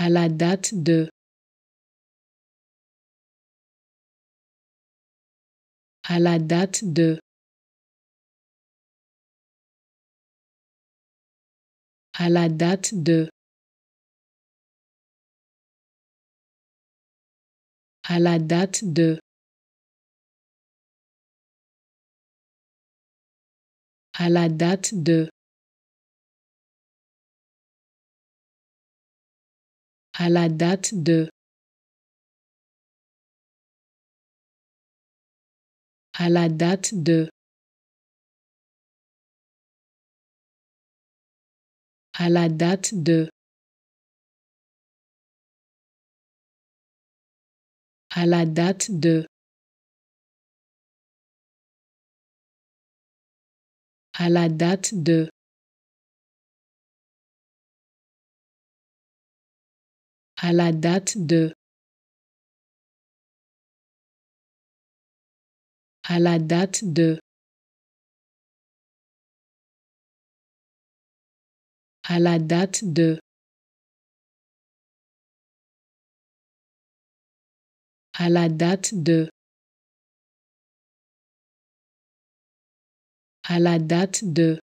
à la date de à la date de à la date de à la date de à la date de à la date de à la date de à la date de à la date de à la date de à la date de à la date de à la date de à la date de à la date de